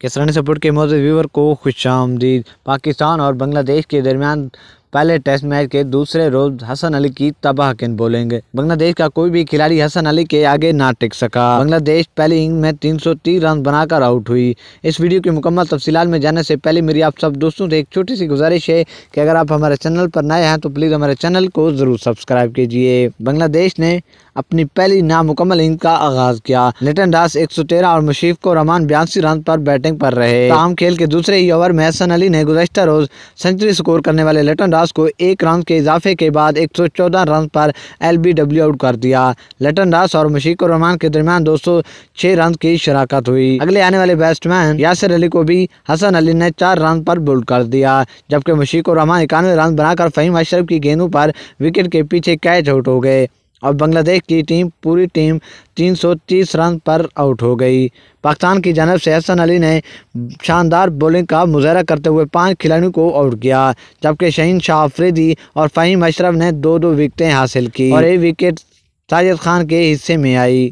किसानी सपोर्ट के मौजूद व्यूवर को खुश आमदीद पाकिस्तान और बांग्लादेश के दरमियान पहले टेस्ट मैच के दूसरे रोज हसन अली की तबाह किन बोलेंगे बांग्लादेश का कोई भी खिलाड़ी हसन अली के आगे ना टिक सका बांग्लादेश पहली इनिंग में तीन रन बनाकर आउट हुई इस वीडियो की मुकम्मल तफसी में जाने से पहले मेरी आप सब दोस्तों से एक छोटी सी गुजारिश है कि अगर आप हमारे चैनल पर नए हैं तो प्लीज़ हमारे चैनल को ज़रूर सब्सक्राइब कीजिए बांग्लादेश ने अपनी पहली नामुकम्मल इनिंग का आगाज किया लिटन दास तेरह और मुशीफ को रमान बयासी रन पर बैटिंग पर रहे आम खेल के दूसरे ही ओवर में हसन अली ने गुजश्ता रोज सेंचुरी स्कोर करने वाले लिटन दास को एक रन के इजाफे के बाद 114 रन पर एलबीडब्ल्यू आउट कर दिया लटन दास और मशीक रहमान के दरमियान 206 रन की शराकत हुई अगले आने वाले बैट्समैन यासिर अली को भी हसन अली ने चार रन पर बोल्ड कर दिया जबकि मशीक रहमान इक्यानवे रन बनाकर फहीम अशरफ की गेंदों पर विकेट के पीछे कैच आउट हो गए और बांग्लादेश की टीम पूरी टीम 330 रन पर आउट हो गई पाकिस्तान की जानब से हसन अली ने शानदार बॉलिंग का मुजाहरा करते हुए पांच खिलाड़ियों को आउट किया जबकि शहीन शाह अफरीदी और फ़हीम अशरफ ने दो दो विकटें हासिल की और एक विकेट साजिद खान के हिस्से में आई